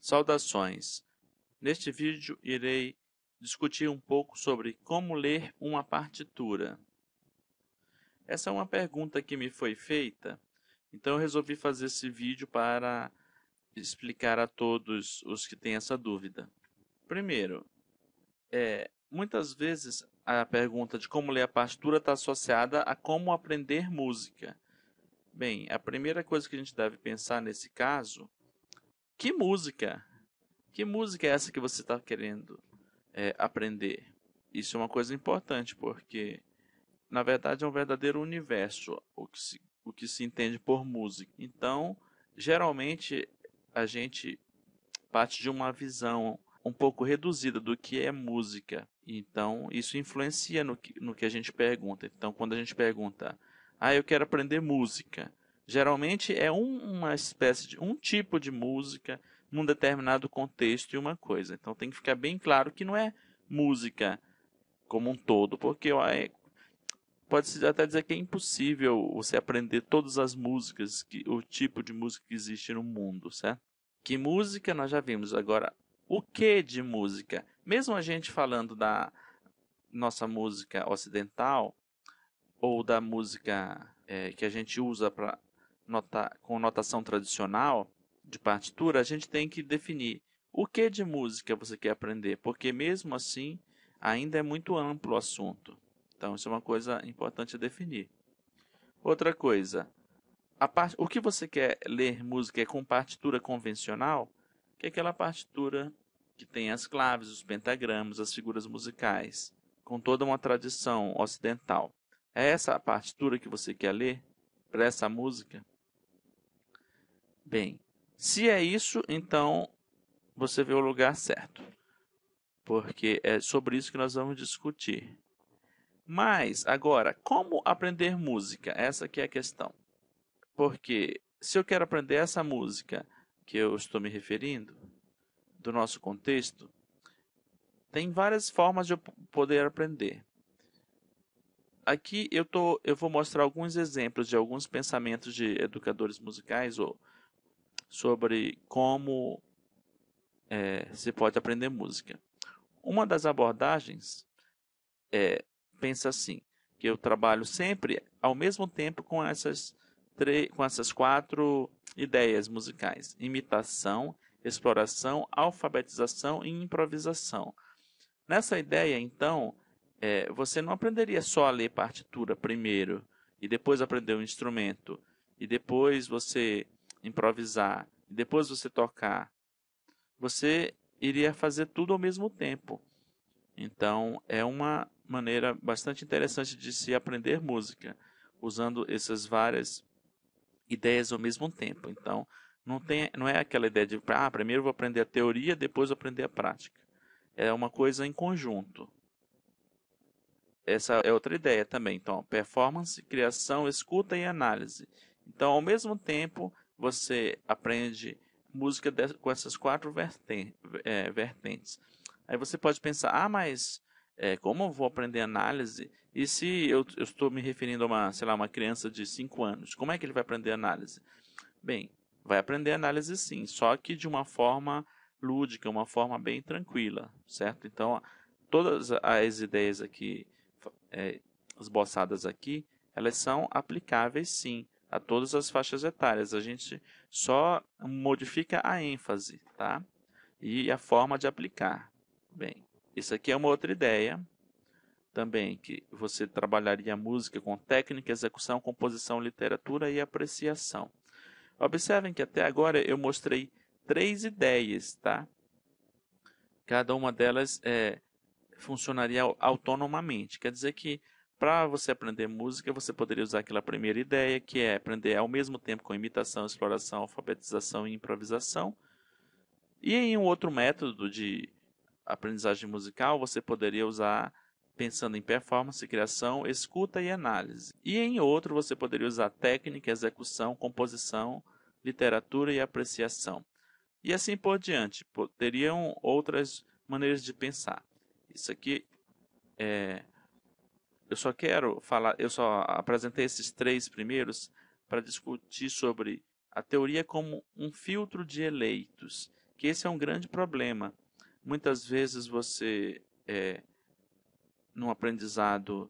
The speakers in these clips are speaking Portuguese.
Saudações! Neste vídeo irei discutir um pouco sobre como ler uma partitura. Essa é uma pergunta que me foi feita, então eu resolvi fazer esse vídeo para explicar a todos os que têm essa dúvida. Primeiro, é, muitas vezes a pergunta de como ler a partitura está associada a como aprender música. Bem, a primeira coisa que a gente deve pensar nesse caso que música? Que música é essa que você está querendo é, aprender? Isso é uma coisa importante, porque na verdade é um verdadeiro universo o que se, o que se entende por música. Então, geralmente a gente parte de uma visão um pouco reduzida do que é música. Então, isso influencia no que, no que a gente pergunta. Então, quando a gente pergunta, ah, eu quero aprender música. Geralmente é um, uma espécie de um tipo de música num determinado contexto e uma coisa. Então tem que ficar bem claro que não é música como um todo, porque ó, é, pode-se até dizer que é impossível você aprender todas as músicas, que, o tipo de música que existe no mundo, certo? Que música nós já vimos. Agora, o que de música? Mesmo a gente falando da nossa música ocidental, ou da música é, que a gente usa para nota, com notação tradicional de partitura, a gente tem que definir o que de música você quer aprender, porque mesmo assim ainda é muito amplo o assunto. Então, isso é uma coisa importante a definir. Outra coisa, part... o que você quer ler música é com partitura convencional, que é aquela partitura que tem as claves, os pentagramas, as figuras musicais, com toda uma tradição ocidental. É essa a partitura que você quer ler para essa música? Bem, se é isso, então você vê o lugar certo. Porque é sobre isso que nós vamos discutir. Mas, agora, como aprender música? Essa que é a questão. Porque se eu quero aprender essa música que eu estou me referindo, do nosso contexto, tem várias formas de eu poder aprender. Aqui eu, tô, eu vou mostrar alguns exemplos de alguns pensamentos de educadores musicais ou sobre como é, se pode aprender música. Uma das abordagens é, pensa assim, que eu trabalho sempre ao mesmo tempo com essas, com essas quatro ideias musicais: imitação, exploração, alfabetização e improvisação. Nessa ideia, então, é, você não aprenderia só a ler partitura primeiro e depois aprender o um instrumento e depois você improvisar e depois você tocar, você iria fazer tudo ao mesmo tempo. Então, é uma maneira bastante interessante de se aprender música, usando essas várias ideias ao mesmo tempo. Então, não, tem, não é aquela ideia de, ah, primeiro vou aprender a teoria, depois vou aprender a prática. É uma coisa em conjunto. Essa é outra ideia também. Então, performance, criação, escuta e análise. Então, ao mesmo tempo, você aprende música com essas quatro é, vertentes. Aí você pode pensar, ah, mas é, como eu vou aprender análise? E se eu, eu, estou me referindo a uma, sei lá, uma criança de 5 anos, como é que ele vai aprender análise? Bem, vai aprender análise sim, só que de uma forma lúdica, uma forma bem tranquila, certo? Então, todas as ideias aqui, é, esboçadas aqui, elas são aplicáveis sim a todas as faixas etárias. A gente só modifica a ênfase, tá? E a forma de aplicar. Bem, isso aqui é uma outra ideia também que você trabalharia a música com técnica, execução, composição, literatura e apreciação. Observem que até agora eu mostrei três ideias, tá? Cada uma delas é, funcionaria autonomamente. Quer dizer que para você aprender música, você poderia usar aquela primeira ideia, que é aprender ao mesmo tempo com imitação, exploração, alfabetização e improvisação. E em um outro método de aprendizagem musical, você poderia usar pensando em performance, criação, escuta e análise. E em outro, você poderia usar técnica, execução, composição, literatura e apreciação. E assim por diante. Teriam outras maneiras de pensar. Isso aqui é eu só quero falar, eu só apresentei esses três primeiros para discutir sobre a teoria como um filtro de eleitos, que esse é um grande problema. Muitas vezes você, é, num aprendizado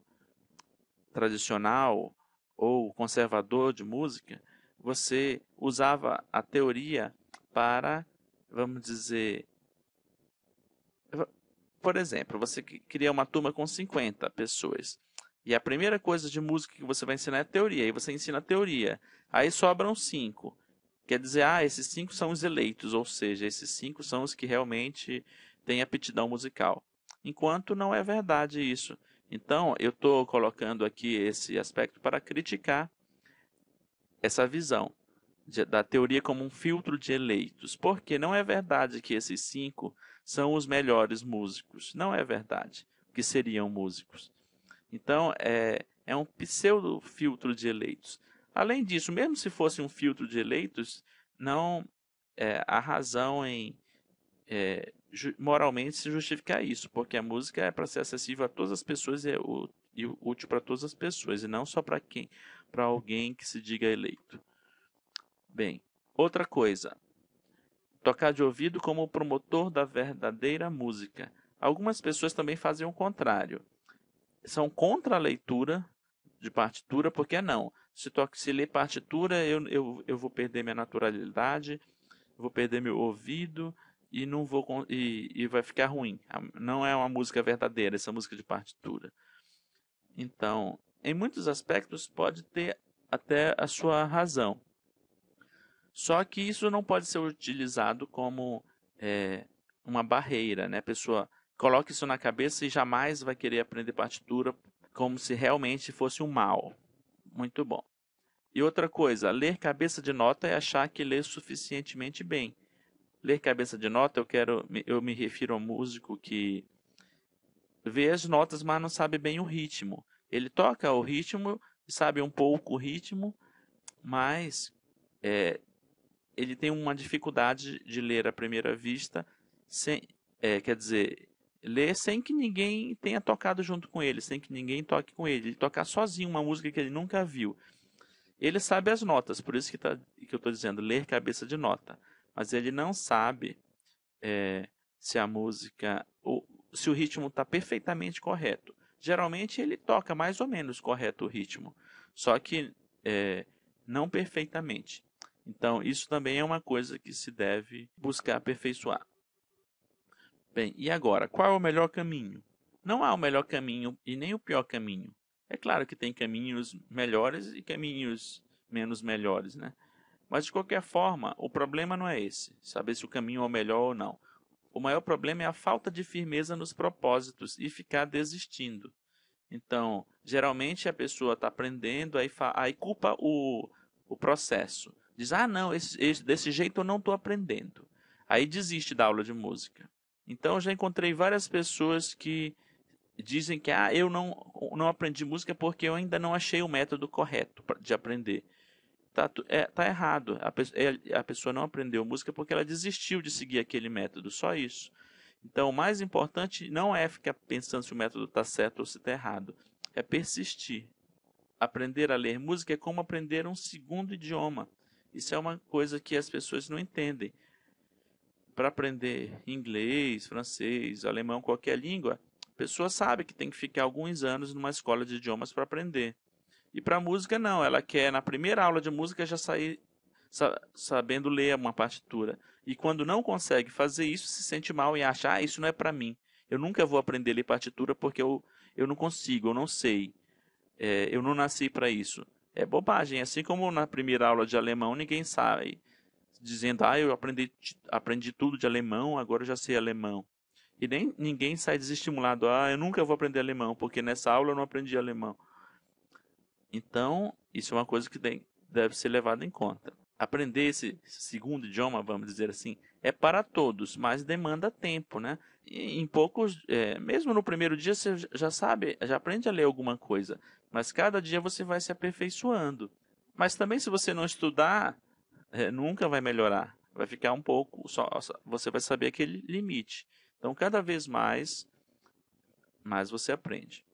tradicional ou conservador de música, você usava a teoria para, vamos dizer, por exemplo, você cria uma turma com 50 pessoas. E a primeira coisa de música que você vai ensinar é teoria, aí você ensina teoria. Aí sobram cinco. Quer dizer, ah, esses cinco são os eleitos, ou seja, esses cinco são os que realmente têm aptidão musical. Enquanto não é verdade isso. Então, eu estou colocando aqui esse aspecto para criticar essa visão de, da teoria como um filtro de eleitos, porque não é verdade que esses cinco são os melhores músicos. Não é verdade que seriam músicos. Então, é, é um pseudo-filtro de eleitos. Além disso, mesmo se fosse um filtro de eleitos, não é, há razão em é, moralmente se justificar isso, porque a música é para ser acessível a todas as pessoas e, é útil para todas as pessoas, e não só para quem, para alguém que se diga eleito. Bem, outra coisa, tocar de ouvido como promotor da verdadeira música. Algumas pessoas também fazem o contrário são contra a leitura de partitura, porque não. Se, se ler partitura, eu, eu, eu vou perder minha naturalidade, vou perder meu ouvido e não vou e, e vai ficar ruim. Não é uma música verdadeira essa música de partitura. Então, em muitos aspectos pode ter até a sua razão. Só que isso não pode ser utilizado como é, uma barreira, né? A pessoa Coloque isso na cabeça e jamais vai querer aprender partitura como se realmente fosse um mal. Muito bom. E outra coisa, ler cabeça de nota é achar que lê suficientemente bem. Ler cabeça de nota, eu quero, eu me refiro ao músico que vê as notas, mas não sabe bem o ritmo. Ele toca o ritmo, sabe um pouco o ritmo, mas é, ele tem uma dificuldade de ler à primeira vista, sem, é, quer dizer, ler sem que ninguém tenha tocado junto com ele, sem que ninguém toque com ele. Ele tocar sozinho uma música que ele nunca viu. Ele sabe as notas, por isso que, tá, que eu estou dizendo, ler cabeça de nota. Mas ele não sabe é, se a música, ou, se o ritmo está perfeitamente correto. Geralmente ele toca mais ou menos correto o ritmo, só que é, não perfeitamente. Então, isso também é uma coisa que se deve buscar aperfeiçoar. Bem, e agora, qual é o melhor caminho? Não há o melhor caminho e nem o pior caminho. É claro que tem caminhos melhores e caminhos menos melhores, né? Mas de qualquer forma, o problema não é esse, saber se o caminho é o melhor ou não. O maior problema é a falta de firmeza nos propósitos e ficar desistindo. Então, geralmente a pessoa está aprendendo, aí, aí culpa o, o processo. Diz, ah, não, esse, esse, desse jeito eu não estou aprendendo. Aí desiste da aula de música. Então já encontrei várias pessoas que dizem que ah, eu não, não aprendi música porque eu ainda não achei o método correto de aprender. Tá, é, tá errado. A, é, a pessoa não aprendeu música porque ela desistiu de seguir aquele método, só isso. Então, o mais importante não é ficar pensando se o método está certo ou se está errado, é persistir. Aprender a ler música é como aprender um segundo idioma. Isso é uma coisa que as pessoas não entendem para aprender inglês, francês, alemão, qualquer língua, a pessoa sabe que tem que ficar alguns anos numa escola de idiomas para aprender. E para música não, ela quer na primeira aula de música já sair sabendo ler uma partitura. E quando não consegue fazer isso, se sente mal e acha: "Ah, isso não é para mim. Eu nunca vou aprender a ler partitura porque eu eu não consigo, eu não sei. É, eu não nasci para isso." É bobagem, assim como na primeira aula de alemão ninguém sabe dizendo, ah, eu aprendi, aprendi tudo de alemão, agora eu já sei alemão. E nem ninguém sai desestimulado, ah, eu nunca vou aprender alemão, porque nessa aula eu não aprendi alemão. Então, isso é uma coisa que deve ser levada em conta. Aprender esse segundo idioma, vamos dizer assim, é para todos, mas demanda tempo, né? E em poucos, é, mesmo no primeiro dia você já sabe, já aprende a ler alguma coisa, mas cada dia você vai se aperfeiçoando. Mas também se você não estudar, é, nunca vai melhorar. Vai ficar um pouco, só, você vai saber aquele limite. Então, cada vez mais, mais você aprende.